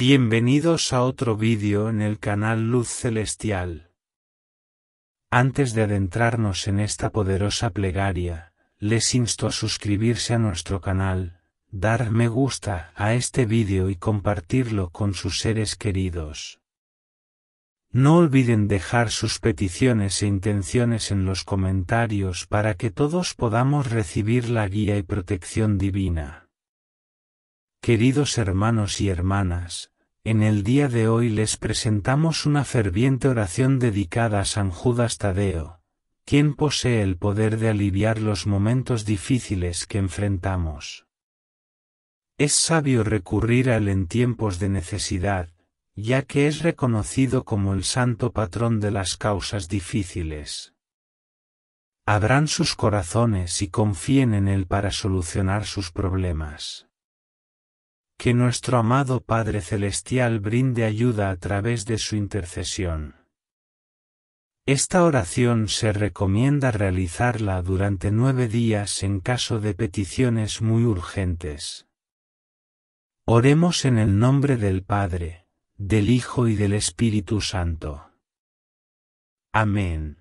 Bienvenidos a otro vídeo en el canal Luz Celestial. Antes de adentrarnos en esta poderosa plegaria, les insto a suscribirse a nuestro canal, dar me gusta a este vídeo y compartirlo con sus seres queridos. No olviden dejar sus peticiones e intenciones en los comentarios para que todos podamos recibir la guía y protección divina. Queridos hermanos y hermanas, en el día de hoy les presentamos una ferviente oración dedicada a San Judas Tadeo, quien posee el poder de aliviar los momentos difíciles que enfrentamos. Es sabio recurrir a él en tiempos de necesidad, ya que es reconocido como el santo patrón de las causas difíciles. Abran sus corazones y confíen en él para solucionar sus problemas. Que nuestro amado Padre Celestial brinde ayuda a través de su intercesión. Esta oración se recomienda realizarla durante nueve días en caso de peticiones muy urgentes. Oremos en el nombre del Padre, del Hijo y del Espíritu Santo. Amén.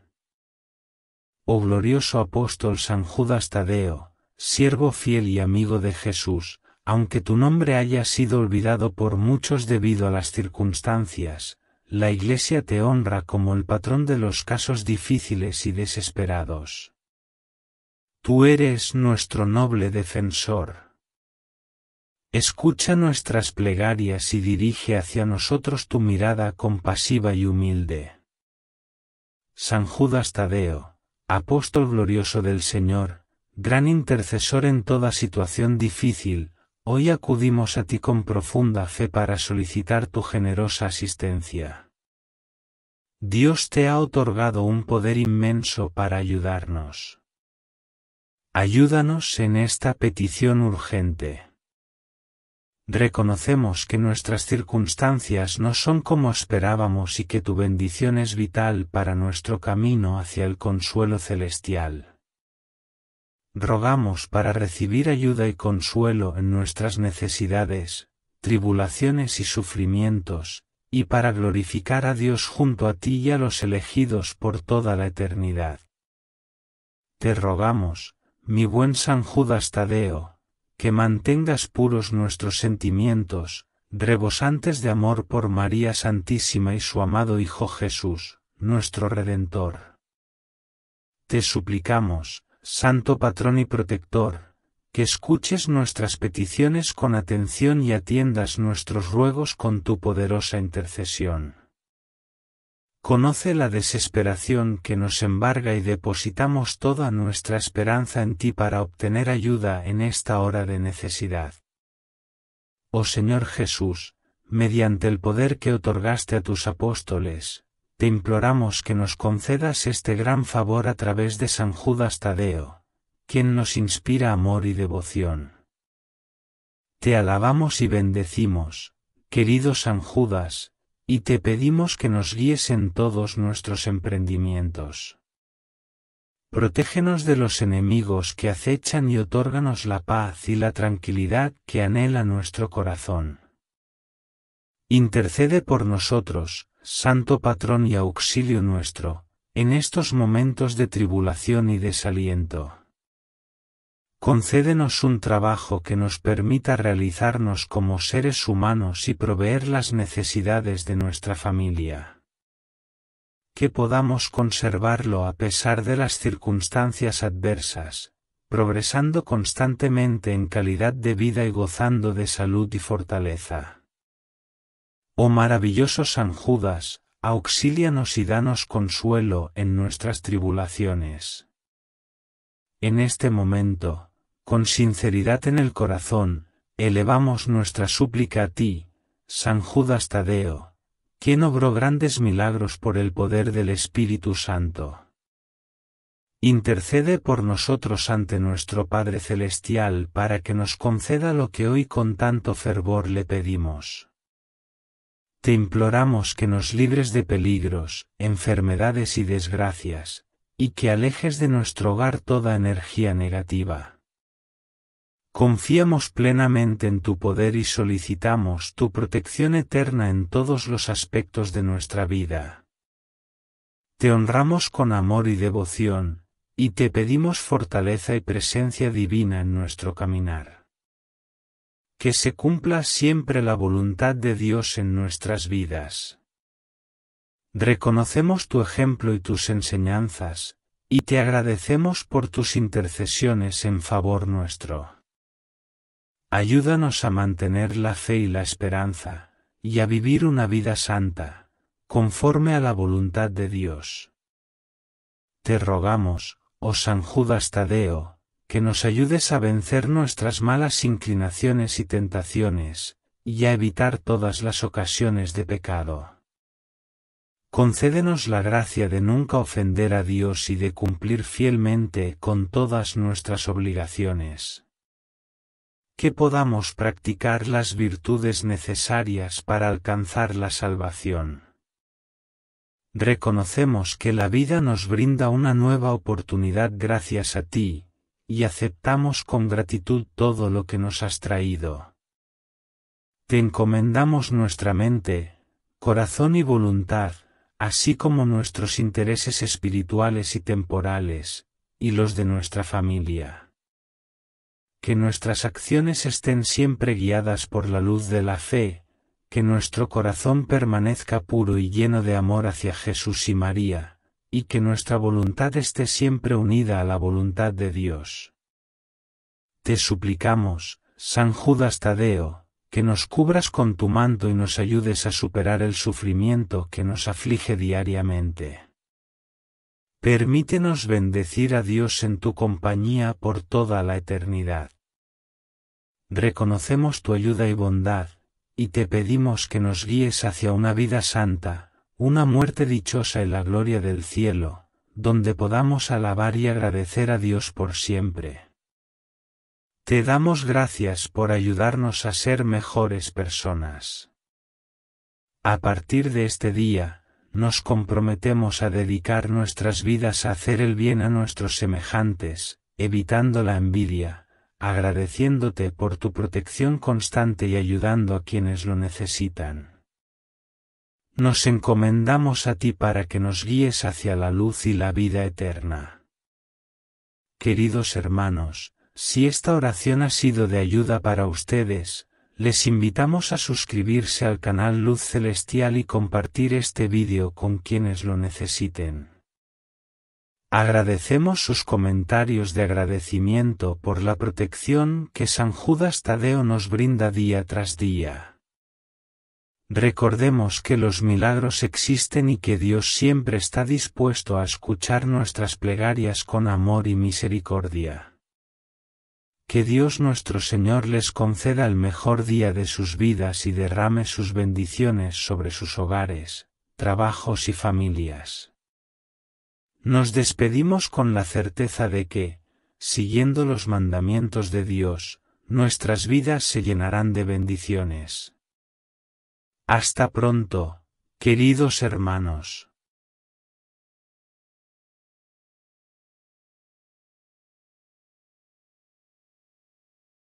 Oh glorioso apóstol San Judas Tadeo, siervo fiel y amigo de Jesús, aunque tu nombre haya sido olvidado por muchos debido a las circunstancias, la Iglesia te honra como el patrón de los casos difíciles y desesperados. Tú eres nuestro noble defensor. Escucha nuestras plegarias y dirige hacia nosotros tu mirada compasiva y humilde. San Judas Tadeo, apóstol glorioso del Señor, gran intercesor en toda situación difícil, Hoy acudimos a ti con profunda fe para solicitar tu generosa asistencia. Dios te ha otorgado un poder inmenso para ayudarnos. Ayúdanos en esta petición urgente. Reconocemos que nuestras circunstancias no son como esperábamos y que tu bendición es vital para nuestro camino hacia el consuelo celestial rogamos para recibir ayuda y consuelo en nuestras necesidades, tribulaciones y sufrimientos, y para glorificar a Dios junto a ti y a los elegidos por toda la eternidad. Te rogamos, mi buen San Judas Tadeo, que mantengas puros nuestros sentimientos, rebosantes de amor por María Santísima y su amado Hijo Jesús, nuestro Redentor. Te suplicamos, Santo Patrón y Protector, que escuches nuestras peticiones con atención y atiendas nuestros ruegos con tu poderosa intercesión. Conoce la desesperación que nos embarga y depositamos toda nuestra esperanza en ti para obtener ayuda en esta hora de necesidad. Oh Señor Jesús, mediante el poder que otorgaste a tus apóstoles, te imploramos que nos concedas este gran favor a través de San Judas Tadeo, quien nos inspira amor y devoción. Te alabamos y bendecimos, querido San Judas, y te pedimos que nos guíes en todos nuestros emprendimientos. Protégenos de los enemigos que acechan y otórganos la paz y la tranquilidad que anhela nuestro corazón. Intercede por nosotros, Santo Patrón y auxilio nuestro, en estos momentos de tribulación y desaliento. Concédenos un trabajo que nos permita realizarnos como seres humanos y proveer las necesidades de nuestra familia. Que podamos conservarlo a pesar de las circunstancias adversas, progresando constantemente en calidad de vida y gozando de salud y fortaleza. Oh maravilloso San Judas, auxílianos y danos consuelo en nuestras tribulaciones. En este momento, con sinceridad en el corazón, elevamos nuestra súplica a ti, San Judas Tadeo, quien obró grandes milagros por el poder del Espíritu Santo. Intercede por nosotros ante nuestro Padre Celestial para que nos conceda lo que hoy con tanto fervor le pedimos. Te imploramos que nos libres de peligros, enfermedades y desgracias, y que alejes de nuestro hogar toda energía negativa. Confiamos plenamente en tu poder y solicitamos tu protección eterna en todos los aspectos de nuestra vida. Te honramos con amor y devoción, y te pedimos fortaleza y presencia divina en nuestro caminar que se cumpla siempre la voluntad de Dios en nuestras vidas. Reconocemos tu ejemplo y tus enseñanzas, y te agradecemos por tus intercesiones en favor nuestro. Ayúdanos a mantener la fe y la esperanza, y a vivir una vida santa, conforme a la voluntad de Dios. Te rogamos, oh San Judas Tadeo, que nos ayudes a vencer nuestras malas inclinaciones y tentaciones, y a evitar todas las ocasiones de pecado. Concédenos la gracia de nunca ofender a Dios y de cumplir fielmente con todas nuestras obligaciones. Que podamos practicar las virtudes necesarias para alcanzar la salvación. Reconocemos que la vida nos brinda una nueva oportunidad gracias a ti, y aceptamos con gratitud todo lo que nos has traído. Te encomendamos nuestra mente, corazón y voluntad, así como nuestros intereses espirituales y temporales, y los de nuestra familia. Que nuestras acciones estén siempre guiadas por la luz de la fe, que nuestro corazón permanezca puro y lleno de amor hacia Jesús y María y que nuestra voluntad esté siempre unida a la voluntad de Dios. Te suplicamos, San Judas Tadeo, que nos cubras con tu manto y nos ayudes a superar el sufrimiento que nos aflige diariamente. Permítenos bendecir a Dios en tu compañía por toda la eternidad. Reconocemos tu ayuda y bondad, y te pedimos que nos guíes hacia una vida santa, una muerte dichosa en la gloria del cielo, donde podamos alabar y agradecer a Dios por siempre. Te damos gracias por ayudarnos a ser mejores personas. A partir de este día, nos comprometemos a dedicar nuestras vidas a hacer el bien a nuestros semejantes, evitando la envidia, agradeciéndote por tu protección constante y ayudando a quienes lo necesitan nos encomendamos a ti para que nos guíes hacia la luz y la vida eterna. Queridos hermanos, si esta oración ha sido de ayuda para ustedes, les invitamos a suscribirse al canal Luz Celestial y compartir este vídeo con quienes lo necesiten. Agradecemos sus comentarios de agradecimiento por la protección que San Judas Tadeo nos brinda día tras día. Recordemos que los milagros existen y que Dios siempre está dispuesto a escuchar nuestras plegarias con amor y misericordia. Que Dios nuestro Señor les conceda el mejor día de sus vidas y derrame sus bendiciones sobre sus hogares, trabajos y familias. Nos despedimos con la certeza de que, siguiendo los mandamientos de Dios, nuestras vidas se llenarán de bendiciones. Hasta pronto, queridos hermanos.